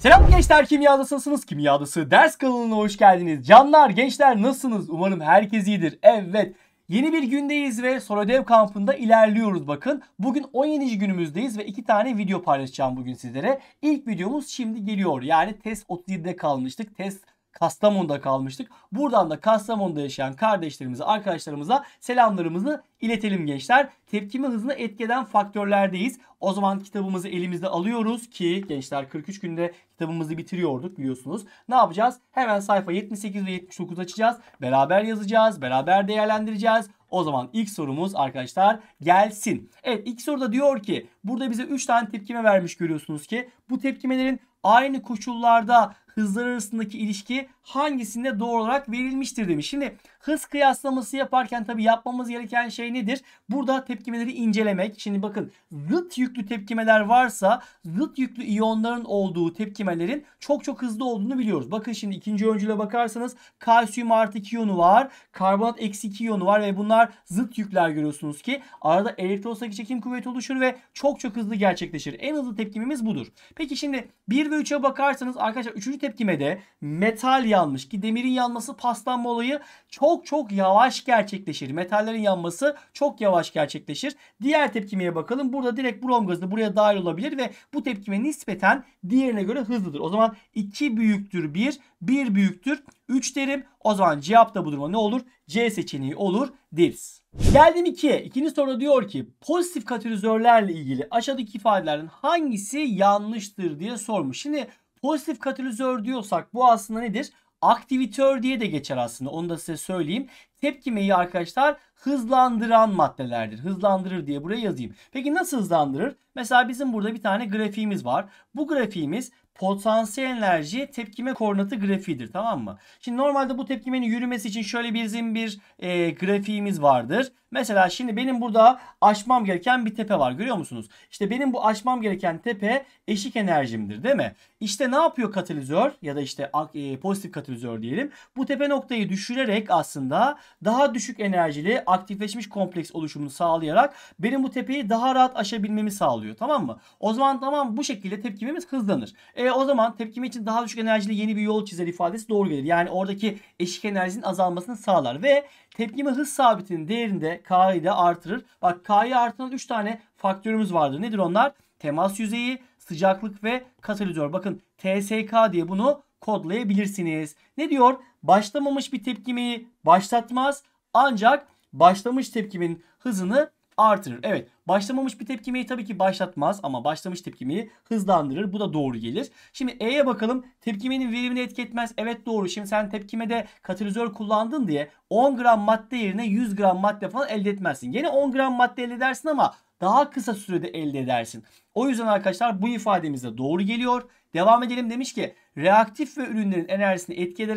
Selam gençler kimyadasısınız kimyadası ders kanalına hoş geldiniz. Canlar gençler nasılsınız? Umarım herkes iyidir. Evet Yeni bir gündeyiz ve Solodev kampında ilerliyoruz bakın. Bugün 17. günümüzdeyiz ve iki tane video paylaşacağım bugün sizlere. İlk videomuz şimdi geliyor. Yani test 37'de kalmıştık. Test Kastamonu'da kalmıştık. Buradan da Kastamonu'da yaşayan kardeşlerimize, arkadaşlarımıza selamlarımızı iletelim gençler. Tepkime hızına etkeden faktörlerdeyiz. O zaman kitabımızı elimizde alıyoruz ki gençler 43 günde kitabımızı bitiriyorduk biliyorsunuz. Ne yapacağız? Hemen sayfa 78 ve 79 açacağız. Beraber yazacağız, beraber değerlendireceğiz. O zaman ilk sorumuz arkadaşlar gelsin. Evet ilk soruda diyor ki burada bize 3 tane tepkime vermiş görüyorsunuz ki bu tepkimelerin aynı koşullarda hızlar arasındaki ilişki hangisinde doğru olarak verilmiştir demiş. Şimdi hız kıyaslaması yaparken tabii yapmamız gereken şey nedir? Burada tepkimeleri incelemek. Şimdi bakın zıt yüklü tepkimeler varsa zıt yüklü iyonların olduğu tepkimelerin çok çok hızlı olduğunu biliyoruz. Bakın şimdi ikinci öncüle bakarsanız kalsiyum artı iyonu var. Karbonat eksi iyonu var ve bunlar zıt yükler görüyorsunuz ki arada elektrostatik çekim kuvveti oluşur ve çok çok hızlı gerçekleşir. En hızlı tepkimemiz budur. Peki şimdi 1 ve 3'e bakarsanız arkadaşlar 3. tepkimede metal yanmış ki demirin yanması paslanma olayı çok çok yavaş gerçekleşir. Metallerin yanması çok yavaş gerçekleşir. Diğer tepkimeye bakalım. Burada direkt brom gazı buraya dahil olabilir ve bu tepkime nispeten diğerine göre hızlıdır. O zaman 2 büyüktür 1, 1 büyüktür 3 derim. O zaman cevap da bu duruma ne olur? C seçeneği olur deriz. Geldim 2'ye. İkinci soruda diyor ki pozitif katalizörlerle ilgili aşağıdaki ifadelerin hangisi yanlıştır diye sormuş. Şimdi pozitif katalizör diyorsak bu aslında nedir? aktivitör diye de geçer aslında. Onu da size söyleyeyim. Tepkimeyi arkadaşlar hızlandıran maddelerdir. Hızlandırır diye buraya yazayım. Peki nasıl hızlandırır? Mesela bizim burada bir tane grafiğimiz var. Bu grafiğimiz potansiyel enerji tepkime koordinatı grafiğidir tamam mı? Şimdi normalde bu tepkimenin yürümesi için şöyle bizim bir e, grafiğimiz vardır. Mesela şimdi benim burada açmam gereken bir tepe var görüyor musunuz? İşte benim bu açmam gereken tepe eşik enerjimdir değil mi? İşte ne yapıyor katalizör ya da işte e, pozitif katalizör diyelim. Bu tepe noktayı düşürerek aslında daha düşük enerjili aktifleşmiş kompleks oluşumunu sağlayarak benim bu tepeyi daha rahat aşabilmemi sağlıyor tamam mı? O zaman tamam bu şekilde tepkimimiz hızlanır. E o zaman tepkimi için daha düşük enerjili yeni bir yol çizer ifadesi doğru gelir. Yani oradaki eşik enerjinin azalmasını sağlar ve Tepkime hız sabitinin değerinde de K'yı da artırır. Bak K'yı artıran 3 tane faktörümüz vardır. Nedir onlar? Temas yüzeyi, sıcaklık ve katalizör. Bakın TSK diye bunu kodlayabilirsiniz. Ne diyor? Başlamamış bir tepkimeyi başlatmaz ancak başlamış tepkimin hızını artırır. Evet başlamamış bir tepkimeyi tabii ki başlatmaz ama başlamış tepkimeyi hızlandırır. Bu da doğru gelir. Şimdi E'ye bakalım. Tepkimenin verimini etki etmez. Evet doğru. Şimdi sen tepkimede katalizör kullandın diye 10 gram madde yerine 100 gram madde falan elde etmezsin. Yine 10 gram madde elde edersin ama daha kısa sürede elde edersin. O yüzden arkadaşlar bu ifademiz de doğru geliyor. Devam edelim demiş ki reaktif ve ürünlerin enerjisini etki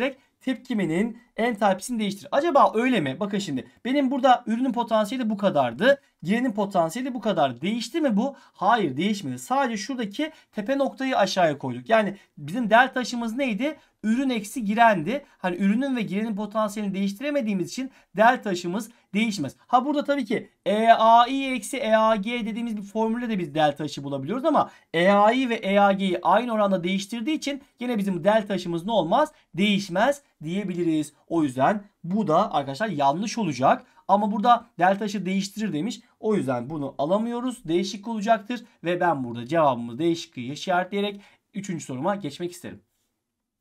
tepkimenin entalpisini typesini değiştir. Acaba öyle mi? Bakın şimdi benim burada ürünün potansiyeli bu kadardı. Girenin potansiyeli bu kadar. Değişti mi bu? Hayır değişmedi. Sadece şuradaki tepe noktayı aşağıya koyduk. Yani bizim delta aşımız neydi? ürün eksi girendi. Hani ürünün ve girenin potansiyelini değiştiremediğimiz için delta taşımız değişmez. Ha burada tabii ki EAI eksi EAG dediğimiz bir formülle de biz delta aşı bulabiliyoruz ama EAI ve EAG'yi aynı oranda değiştirdiği için yine bizim delta aşımız ne olmaz? Değişmez diyebiliriz. O yüzden bu da arkadaşlar yanlış olacak. Ama burada delta aşı değiştirir demiş. O yüzden bunu alamıyoruz. Değişik olacaktır. Ve ben burada cevabımı değişikliği işaretleyerek 3. soruma geçmek isterim.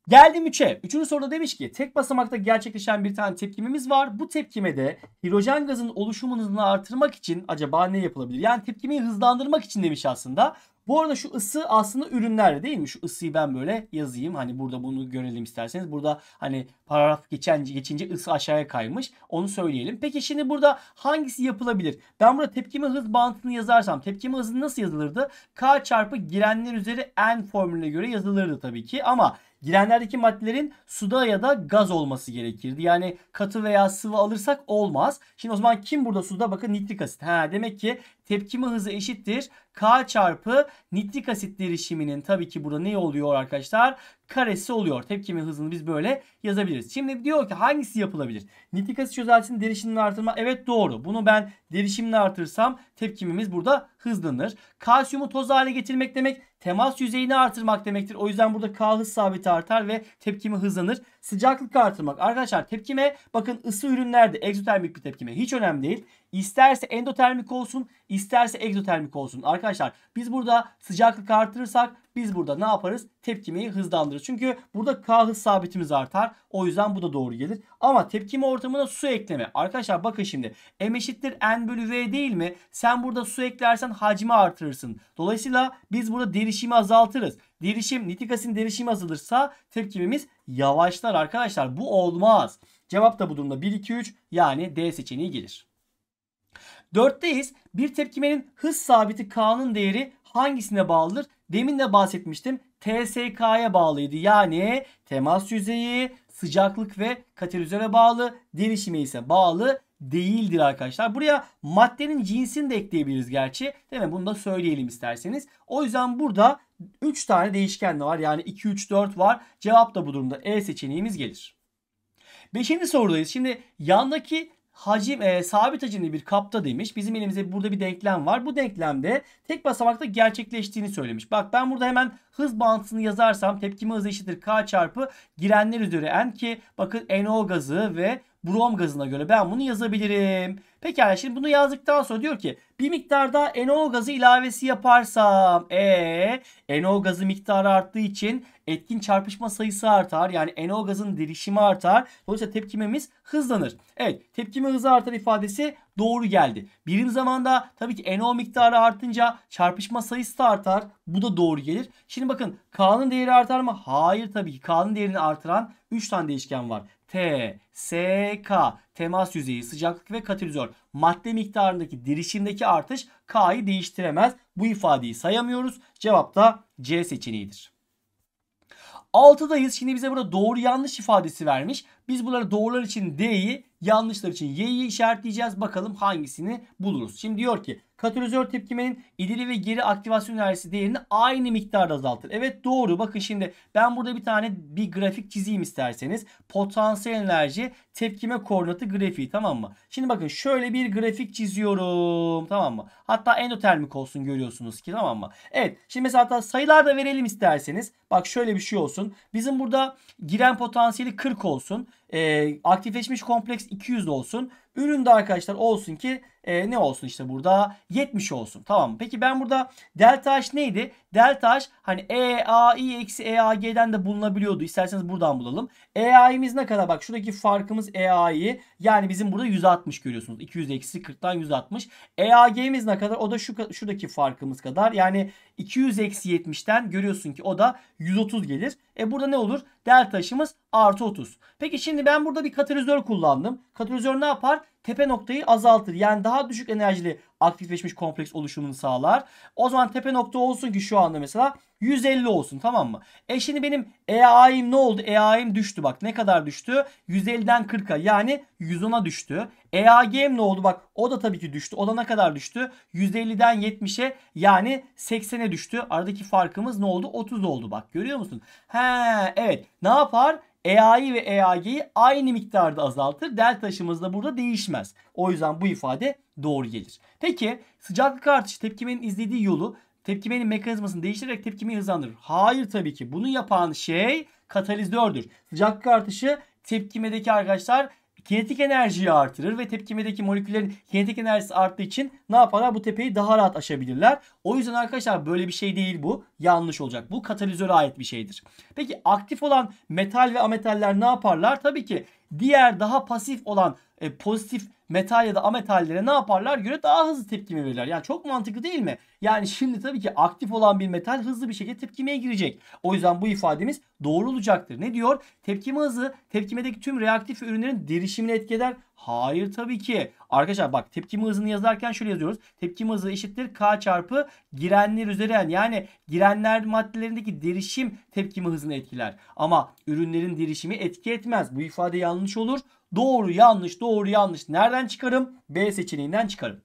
Geldim 3'e. Üçüncü soruda demiş ki tek basamakta gerçekleşen bir tane tepkimimiz var. Bu tepkimede hidrojen gazın oluşum hızını artırmak için acaba ne yapılabilir? Yani tepkimeyi hızlandırmak için demiş aslında. Bu arada şu ısı aslında ürünlerde değil mi? Şu ısıyı ben böyle yazayım. Hani burada bunu görelim isterseniz. Burada hani paragraf geçen, geçince ısı aşağıya kaymış. Onu söyleyelim. Peki şimdi burada hangisi yapılabilir? Ben burada tepkime hız bağıntısını yazarsam tepkime hızı nasıl yazılırdı? K çarpı girenler üzeri N formülüne göre yazılırdı tabii ki. Ama Girenlerdeki maddelerin suda ya da gaz olması gerekirdi. Yani katı veya sıvı alırsak olmaz. Şimdi o zaman kim burada suda? Bakın nitrik asit. Ha, demek ki tepkime hızı eşittir. K çarpı nitrik asit derişiminin tabii ki burada ne oluyor arkadaşlar? Karesi oluyor. Tepkime hızını biz böyle yazabiliriz. Şimdi diyor ki hangisi yapılabilir? Nitrik asit çözeltisinin derişimini artırma. Evet doğru. Bunu ben derişimini artırsam tepkimimiz burada hızlanır. Kalsiyumu toz hale getirmek demek temas yüzeyini artırmak demektir. O yüzden burada K hız sabiti artar ve tepkimi hızlanır. Sıcaklık artırmak. Arkadaşlar tepkime bakın ısı ürünlerde egzotermik bir tepkime hiç önemli değil. İsterse endotermik olsun, isterse egzotermik olsun. Arkadaşlar biz burada sıcaklık artırırsak biz burada ne yaparız? Tepkimeyi hızlandırırız. Çünkü burada K hız sabitimiz artar. O yüzden bu da doğru gelir. Ama tepkime ortamına su ekleme. Arkadaşlar bakın şimdi. M eşittir N bölü V değil mi? Sen burada su eklersen hacmi artırırsın. Dolayısıyla biz burada derişimi azaltırız. Derişim, nitrik asitin derişimi azalırsa tepkimimiz yavaşlar arkadaşlar. Bu olmaz. Cevap da bu durumda 1, 2, 3 yani D seçeneği gelir. Dörtteyiz. Bir tepkimenin hız sabiti K'nın değeri hangisine bağlıdır? Demin de bahsetmiştim. TSK'ya bağlıydı. Yani temas yüzeyi, sıcaklık ve katalizöre bağlı. Derişime ise bağlı değildir arkadaşlar. Buraya maddenin cinsini de ekleyebiliriz gerçi. Değil mi? Bunu da söyleyelim isterseniz. O yüzden burada 3 tane değişken de var. Yani 2, 3, 4 var. Cevap da bu durumda E seçeneğimiz gelir. Beşinci sorudayız. Şimdi yandaki hacim e, sabit hacimli bir kapta demiş. Bizim elimizde burada bir denklem var. Bu denklemde tek basamakta gerçekleştiğini söylemiş. Bak ben burada hemen Hız bağıntısını yazarsam tepkime hızı eşittir K çarpı girenler üzeri N ki bakın NO gazı ve brom gazına göre ben bunu yazabilirim. Pekala şimdi bunu yazdıktan sonra diyor ki bir miktar miktarda NO gazı ilavesi yaparsam e ee, NO gazı miktarı arttığı için etkin çarpışma sayısı artar. Yani NO gazın derişimi artar. Dolayısıyla tepkimemiz hızlanır. Evet tepkime hızı artar ifadesi doğru geldi. Birim zamanda tabii ki NO miktarı artınca çarpışma sayısı da artar. Bu da doğru gelir. Şimdi bakın K'nın değeri artar mı? Hayır tabii ki. K'nın değerini artıran 3 tane değişken var. T, S, K temas yüzeyi, sıcaklık ve katalizör. Madde miktarındaki derişimdeki artış K'yı değiştiremez. Bu ifadeyi sayamıyoruz. Cevap da C seçeneğidir. 6'dayız. Şimdi bize burada doğru yanlış ifadesi vermiş. Biz bunları doğrular için D'yi yanlışlar için Y'yi işaretleyeceğiz. Bakalım hangisini buluruz. Şimdi diyor ki katalizör tepkimenin ileri ve geri aktivasyon enerjisi değerini aynı miktarda azaltır. Evet doğru. Bakın şimdi ben burada bir tane bir grafik çizeyim isterseniz. Potansiyel enerji tepkime koordinatı grafiği tamam mı? Şimdi bakın şöyle bir grafik çiziyorum tamam mı? Hatta endotermik olsun görüyorsunuz ki tamam mı? Evet şimdi mesela hatta sayılar da verelim isterseniz. Bak şöyle bir şey olsun. Bizim burada giren potansiyeli 40 olsun. Ee, aktifleşmiş kompleks 200 olsun. Ürün de arkadaşlar olsun ki e, ne olsun işte burada 70 olsun. Tamam mı? Peki ben burada delta h neydi? Delta h hani e, I eksi E A EAG'den de bulunabiliyordu. İsterseniz buradan bulalım. E EAI'miz ne kadar? Bak şuradaki farkımız E EAI. Yani bizim burada 160 görüyorsunuz. 200 eksi 40'tan 160. E A G'miz ne kadar? O da şu şuradaki farkımız kadar. Yani 200 eksi 70'ten görüyorsun ki o da 130 gelir. E burada ne olur? Delta h'ımız artı 30. Peki şimdi ben burada bir katalizör kullandım. Katalizör ne yapar? tepe noktayı azaltır. Yani daha düşük enerjili aktifleşmiş kompleks oluşumunu sağlar. O zaman tepe nokta olsun ki şu anda mesela 150 olsun tamam mı? E şimdi benim EA'im ne oldu? EA'im düştü bak ne kadar düştü? 150'den 40'a yani 110'a düştü. EAG'im ne oldu? Bak o da tabii ki düştü. O da ne kadar düştü? 150'den 70'e yani 80'e düştü. Aradaki farkımız ne oldu? 30 oldu bak görüyor musun? He evet ne yapar? EA'yı ve EAG'yi aynı miktarda azaltır. Delta aşımız da burada değişmez. O yüzden bu ifade doğru gelir. Peki sıcaklık artışı tepkimenin izlediği yolu tepkimenin mekanizmasını değiştirerek tepkimeyi hızlandırır. Hayır tabii ki. Bunu yapan şey katalizördür. Sıcaklık artışı tepkimedeki arkadaşlar kinetik enerjiyi artırır ve tepkimedeki moleküllerin kinetik enerjisi arttığı için ne yaparlar? Bu tepeyi daha rahat aşabilirler. O yüzden arkadaşlar böyle bir şey değil bu. Yanlış olacak. Bu katalizöre ait bir şeydir. Peki aktif olan metal ve ametaller ne yaparlar? Tabii ki diğer daha pasif olan e, pozitif metal ya da ametallere ne yaparlar? Göre daha hızlı tepkime verirler. Yani çok mantıklı değil mi? Yani şimdi tabii ki aktif olan bir metal hızlı bir şekilde tepkimeye girecek. O yüzden bu ifademiz doğru olacaktır. Ne diyor? Tepkime hızı tepkimedeki tüm reaktif ürünlerin derişimini etkiler. Hayır tabii ki. Arkadaşlar bak tepkimi hızını yazarken şöyle yazıyoruz. Tepkimi hızı eşittir K çarpı girenler üzerinden. Yani girenler maddelerindeki derişim tepkimi hızını etkiler. Ama ürünlerin derişimi etki etmez. Bu ifade yanlış olur. Doğru yanlış doğru yanlış. Nereden çıkarım? B seçeneğinden çıkarım.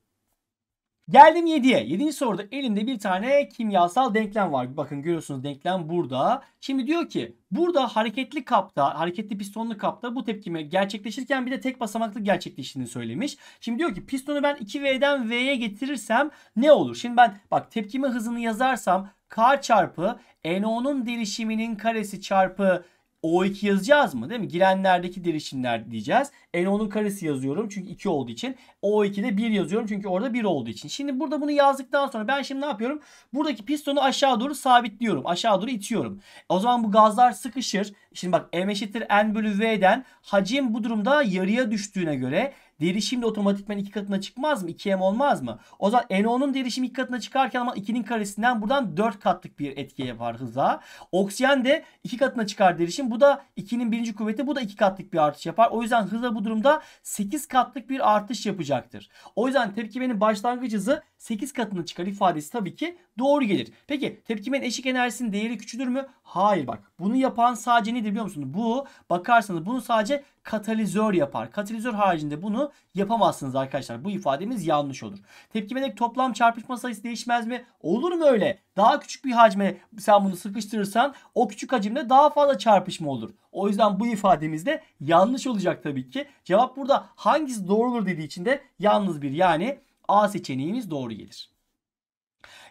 Geldim 7'ye. 7. soruda elimde bir tane kimyasal denklem var. Bakın görüyorsunuz denklem burada. Şimdi diyor ki burada hareketli kapta, hareketli pistonlu kapta bu tepkime gerçekleşirken bir de tek basamaklı gerçekleştiğini söylemiş. Şimdi diyor ki pistonu ben 2V'den V'ye getirirsem ne olur? Şimdi ben bak tepkime hızını yazarsam K çarpı NO'nun derişiminin karesi çarpı o2 yazacağız mı değil mi? Girenlerdeki derişimler diyeceğiz. N10'un karesi yazıyorum çünkü 2 olduğu için. O2'de 1 yazıyorum çünkü orada 1 olduğu için. Şimdi burada bunu yazdıktan sonra ben şimdi ne yapıyorum? Buradaki pistonu aşağı doğru sabitliyorum. Aşağı doğru itiyorum. O zaman bu gazlar sıkışır. Şimdi bak M eşittir N bölü V'den hacim bu durumda yarıya düştüğüne göre Derişim de otomatikman iki katına çıkmaz mı? 2M olmaz mı? O zaman NO'nun derişimi iki katına çıkarken ama 2'nin karesinden buradan 4 katlık bir etki yapar hıza. Oksijen de iki katına çıkar derişim. Bu da 2'nin birinci kuvveti. Bu da iki katlık bir artış yapar. O yüzden hıza bu durumda 8 katlık bir artış yapacaktır. O yüzden tepkimenin başlangıç hızı 8 katına çıkar ifadesi tabii ki doğru gelir. Peki tepkimenin eşik enerjisinin değeri küçülür mü? Hayır bak. Bunu yapan sadece nedir biliyor musunuz? Bu bakarsanız bunu sadece katalizör yapar. Katalizör haricinde bunu yapamazsınız arkadaşlar. Bu ifademiz yanlış olur. Tepkimedeki toplam çarpışma sayısı değişmez mi? Olur mu öyle? Daha küçük bir hacme sen bunu sıkıştırırsan o küçük hacimde daha fazla çarpışma olur. O yüzden bu ifademiz de yanlış olacak tabii ki. Cevap burada hangisi doğru olur dediği için de yalnız bir yani A seçeneğimiz doğru gelir.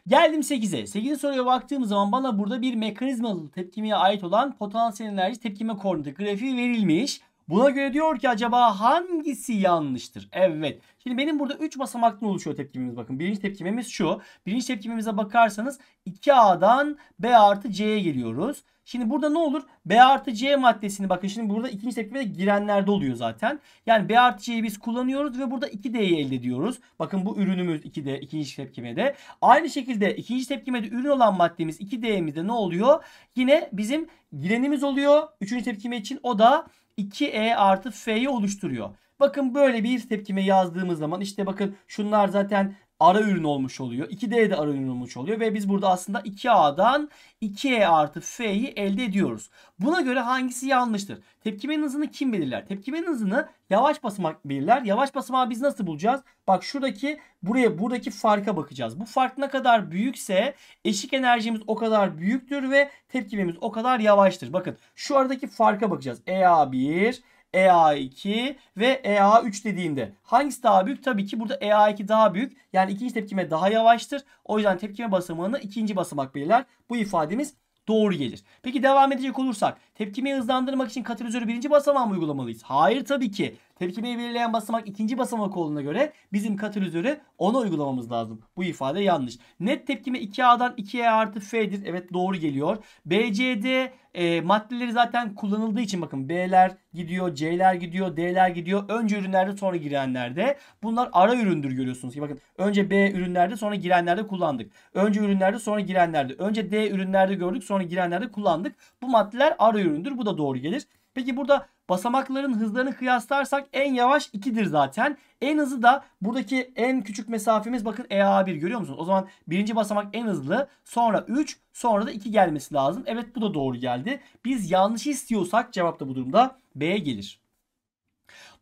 Geldim 8'e. 8'in soruya baktığımız zaman bana burada bir mekanizmalı tepkimeye ait olan potansiyel enerji tepkime koordinatı grafiği verilmiş. Buna göre diyor ki acaba hangisi yanlıştır? Evet. Şimdi benim burada 3 basamaktan oluşuyor tepkimimiz bakın. Birinci tepkimimiz şu. Birinci tepkimimize bakarsanız 2A'dan B artı C'ye geliyoruz. Şimdi burada ne olur? B artı C maddesini bakın şimdi burada ikinci tepkime de girenlerde oluyor zaten. Yani B artı C'yi biz kullanıyoruz ve burada 2D'yi elde ediyoruz. Bakın bu ürünümüz 2D ikinci tepkimede. Aynı şekilde ikinci tepkimede ürün olan maddemiz 2D'mizde ne oluyor? Yine bizim girenimiz oluyor. Üçüncü tepkime için o da 2e artı f'yi oluşturuyor. Bakın böyle bir tepkime yazdığımız zaman işte bakın şunlar zaten ara ürün olmuş oluyor. 2D de ara ürün olmuş oluyor ve biz burada aslında 2A'dan 2E artı F'yi elde ediyoruz. Buna göre hangisi yanlıştır? Tepkimenin hızını kim belirler? Tepkimenin hızını yavaş basamak belirler. Yavaş basamağı biz nasıl bulacağız? Bak şuradaki buraya buradaki farka bakacağız. Bu fark ne kadar büyükse eşik enerjimiz o kadar büyüktür ve tepkimemiz o kadar yavaştır. Bakın şu aradaki farka bakacağız. EA1 EA2 ve EA3 dediğimde hangisi daha büyük? Tabii ki burada EA2 daha büyük. Yani ikinci tepkime daha yavaştır. O yüzden tepkime basamağını ikinci basamak belirler. Bu ifademiz doğru gelir. Peki devam edecek olursak tepkimeyi hızlandırmak için katalizörü birinci basamağı mı uygulamalıyız? Hayır tabii ki. Tepkimeyi belirleyen basamak ikinci basamak olduğuna göre bizim katalizörü ona uygulamamız lazım. Bu ifade yanlış. Net tepkime 2A'dan 2E artı F'dir. Evet doğru geliyor. BCD e, maddeleri zaten kullanıldığı için bakın B'ler gidiyor, C'ler gidiyor, D'ler gidiyor. Önce ürünlerde sonra girenlerde. Bunlar ara üründür görüyorsunuz bakın önce B ürünlerde sonra girenlerde kullandık. Önce ürünlerde sonra girenlerde. Önce D ürünlerde gördük sonra girenlerde kullandık. Bu maddeler ara üründür. Bu da doğru gelir. Peki burada basamakların hızlarını kıyaslarsak en yavaş 2'dir zaten. En hızı da buradaki en küçük mesafemiz bakın EA1 görüyor musunuz? O zaman birinci basamak en hızlı sonra 3 sonra da 2 gelmesi lazım. Evet bu da doğru geldi. Biz yanlış istiyorsak cevap da bu durumda B gelir.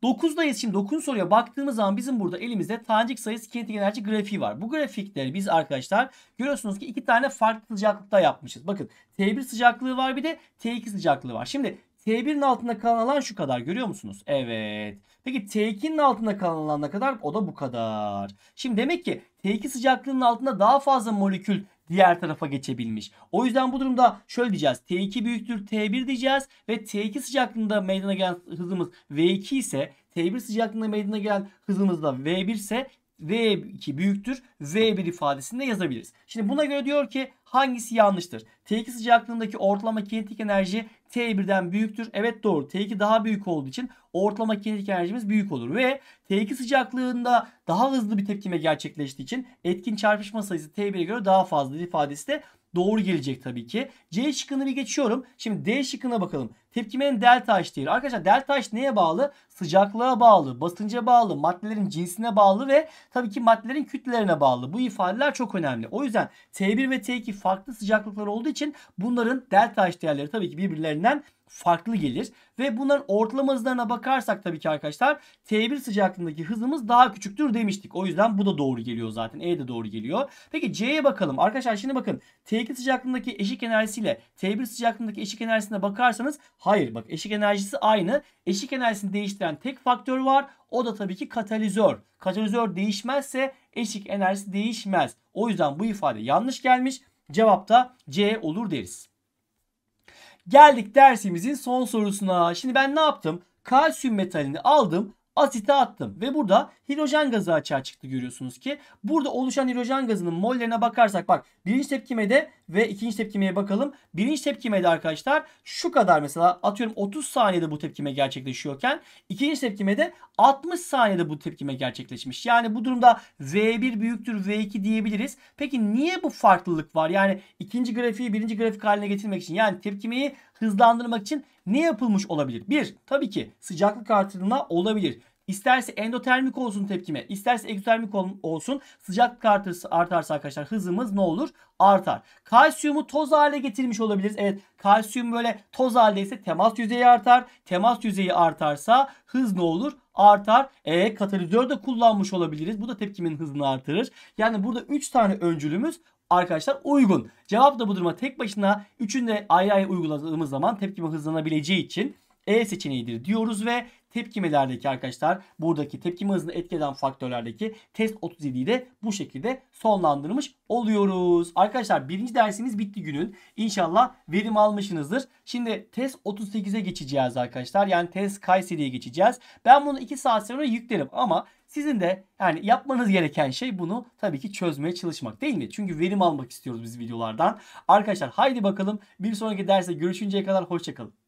9'dayız. Şimdi 9 soruya baktığımız zaman bizim burada elimizde tanecik sayısı kinetik enerji grafiği var. Bu grafikleri biz arkadaşlar görüyorsunuz ki iki tane farklı sıcaklıkta yapmışız. Bakın T1 sıcaklığı var bir de T2 sıcaklığı var. Şimdi T1'in altında kalan alan şu kadar görüyor musunuz? Evet. Peki T2'nin altında kalan alan ne kadar? O da bu kadar. Şimdi demek ki T2 sıcaklığının altında daha fazla molekül diğer tarafa geçebilmiş. O yüzden bu durumda şöyle diyeceğiz. T2 büyüktür T1 diyeceğiz ve T2 sıcaklığında meydana gelen hızımız V2 ise T1 sıcaklığında meydana gelen hızımız da V1 ise V2 büyüktür V1 ifadesinde yazabiliriz. Şimdi buna göre diyor ki hangisi yanlıştır? T2 sıcaklığındaki ortalama kinetik enerji T1'den büyüktür. Evet doğru. T2 daha büyük olduğu için ortalama kinetik enerjimiz büyük olur. Ve T2 sıcaklığında daha hızlı bir tepkime gerçekleştiği için etkin çarpışma sayısı T1'e göre daha fazla ifadesi de doğru gelecek tabii ki. C şıkkını bir geçiyorum. Şimdi D şıkkına bakalım. Tepkimenin delta H değeri. Arkadaşlar delta H neye bağlı? Sıcaklığa bağlı, basınca bağlı, maddelerin cinsine bağlı ve tabii ki maddelerin kütlelerine bağlı. Bu ifadeler çok önemli. O yüzden T1 ve T2 farklı sıcaklıklar olduğu için bunların delta H değerleri tabii ki birbirlerinden farklı gelir. Ve bunların ortalama hızlarına bakarsak tabii ki arkadaşlar T1 sıcaklığındaki hızımız daha küçüktür demiştik. O yüzden bu da doğru geliyor zaten. E de doğru geliyor. Peki C'ye bakalım. Arkadaşlar şimdi bakın T2 sıcaklığındaki eşik enerjisiyle T1 sıcaklığındaki eşik enerjisine bakarsanız hayır bak eşik enerjisi aynı. Eşik enerjisini değiştiren tek faktör var. O da tabii ki katalizör. Katalizör değişmezse eşik enerjisi değişmez. O yüzden bu ifade yanlış gelmiş. cevap da C olur deriz. Geldik dersimizin son sorusuna. Şimdi ben ne yaptım? Kalsiyum metalini aldım asite attım ve burada hidrojen gazı açığa çıktı görüyorsunuz ki. Burada oluşan hidrojen gazının mollerine bakarsak bak birinci tepkimede ve ikinci tepkimeye bakalım. Birinci tepkimede arkadaşlar şu kadar mesela atıyorum 30 saniyede bu tepkime gerçekleşiyorken ikinci tepkimede 60 saniyede bu tepkime gerçekleşmiş. Yani bu durumda V1 büyüktür V2 diyebiliriz. Peki niye bu farklılık var? Yani ikinci grafiği birinci grafik haline getirmek için yani tepkimeyi hızlandırmak için ne yapılmış olabilir? Bir, tabii ki sıcaklık artırılma olabilir. İsterse endotermik olsun tepkime, isterse egzotermik olsun sıcaklık artırsa, artarsa arkadaşlar hızımız ne olur? Artar. Kalsiyumu toz hale getirmiş olabiliriz. Evet kalsiyum böyle toz haldeyse temas yüzeyi artar. Temas yüzeyi artarsa hız ne olur? artar. E katalizör de kullanmış olabiliriz. Bu da tepkimin hızını artırır. Yani burada 3 tane öncülümüz arkadaşlar uygun. Cevap da bu duruma tek başına üçünü de ayrı ayrı uyguladığımız zaman tepkime hızlanabileceği için E seçeneğidir diyoruz ve tepkimelerdeki arkadaşlar buradaki tepkime hızını etkileyen faktörlerdeki test 37'yi de bu şekilde sonlandırmış oluyoruz. Arkadaşlar birinci dersimiz bitti günün. İnşallah verim almışsınızdır. Şimdi test 38'e geçeceğiz arkadaşlar. Yani test Kayseri'ye geçeceğiz. Ben bunu 2 saat sonra yüklerim ama sizin de yani yapmanız gereken şey bunu tabii ki çözmeye çalışmak değil mi? Çünkü verim almak istiyoruz biz videolardan. Arkadaşlar haydi bakalım bir sonraki derste görüşünceye kadar hoşçakalın.